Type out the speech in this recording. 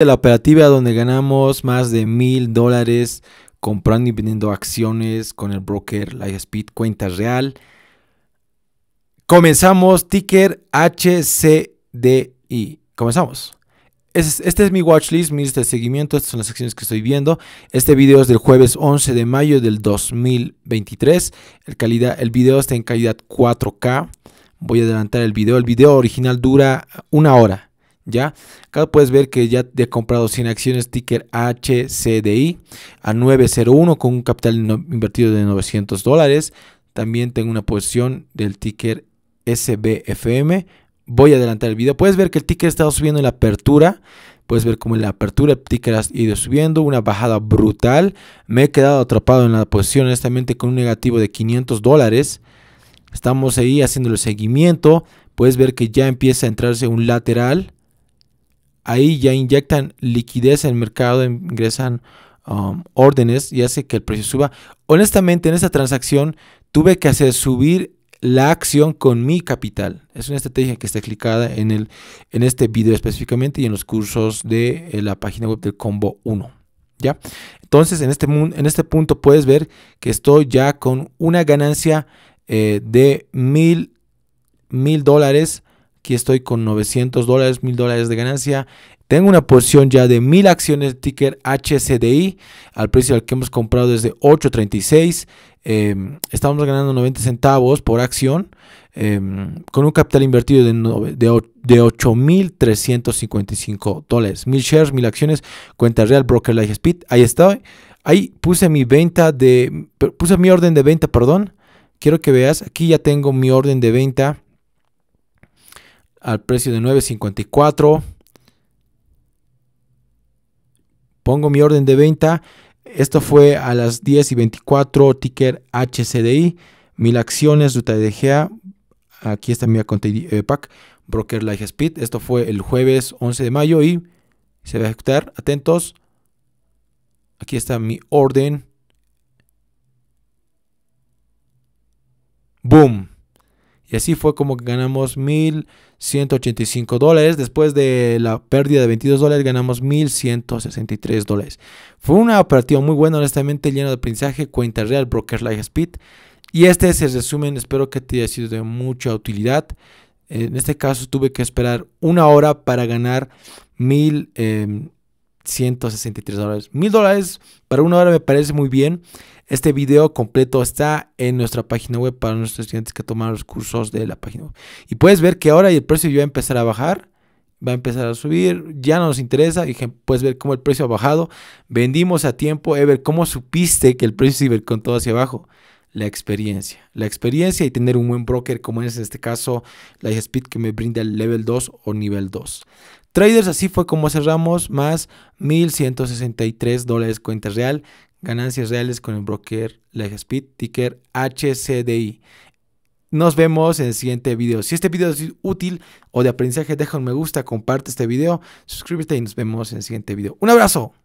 de la operativa donde ganamos más de mil dólares comprando y vendiendo acciones con el broker Lightspeed Cuenta Real. Comenzamos ticker HCDI. Comenzamos. Este es mi watchlist, mi lista de seguimiento, estas son las acciones que estoy viendo. Este video es del jueves 11 de mayo del 2023. El, calidad, el video está en calidad 4K. Voy a adelantar el video. El video original dura una hora ¿ya? Acá puedes ver que ya he comprado 100 acciones ticker HCDI a 9.01 con un capital invertido de 900 dólares. También tengo una posición del ticker SBFM. Voy a adelantar el video. Puedes ver que el ticker estado subiendo en la apertura. Puedes ver cómo en la apertura el ticker ha ido subiendo, una bajada brutal. Me he quedado atrapado en la posición, honestamente, con un negativo de 500 dólares. Estamos ahí haciendo el seguimiento. Puedes ver que ya empieza a entrarse un lateral ahí ya inyectan liquidez el mercado, ingresan um, órdenes y hace que el precio suba. Honestamente, en esta transacción tuve que hacer subir la acción con mi capital. Es una estrategia que está explicada en, el, en este video específicamente y en los cursos de eh, la página web del Combo 1. ¿ya? Entonces, en este, en este punto puedes ver que estoy ya con una ganancia eh, de mil, mil dólares Aquí estoy con 900 dólares, 1000 dólares de ganancia. Tengo una posición ya de 1000 acciones de ticker HCDI al precio al que hemos comprado desde 8.36. Em, estamos ganando 90 centavos por acción em, con un capital invertido de, de, 8.355 dólares. 1000 shares, 1000 acciones, cuenta real, broker Life Speed. Ahí estoy. Ahí puse mi venta de. Puse mi orden de venta, perdón. Quiero que veas. Aquí ya tengo mi orden de venta al precio de 9.54. Pongo mi orden de venta. Esto fue a las 10 y 24, ticker HCDI, mil acciones, ruta de DGA. Aquí está mi de eh, pack, Broker Life Speed. Esto fue el jueves 11 de mayo y se va a ejecutar. Atentos. Aquí está mi orden. Boom. Y así fue como ganamos 1.185 dólares. Después de la pérdida de 22 dólares, ganamos 1.163 dólares. Fue una operativa muy buena, honestamente, llena de aprendizaje, cuenta real, broker Live Speed. Y este es el resumen, espero que te haya sido de mucha utilidad. En este caso tuve que esperar una hora para ganar 1.000... 163 dólares. Mil dólares para una hora me parece muy bien. Este video completo está en nuestra página web para nuestros estudiantes que toman los cursos de la página web. Y puedes ver que ahora el precio ya va a empezar a bajar. Va a empezar a subir, ya no nos interesa. Y puedes ver cómo el precio ha bajado. Vendimos a tiempo. Ever, ¿cómo supiste que el precio se iba con todo hacia abajo? la experiencia. La experiencia y tener un buen broker como es en este caso la que me brinda el level 2 o nivel 2 traders. Así fue como cerramos más 1.163 dólares cuenta real, ganancias reales con el broker Speed ticker HCDI. Nos vemos en el siguiente video. Si este video es útil o de aprendizaje, deja un me gusta, comparte este video, suscríbete y nos vemos en el siguiente video. Un abrazo.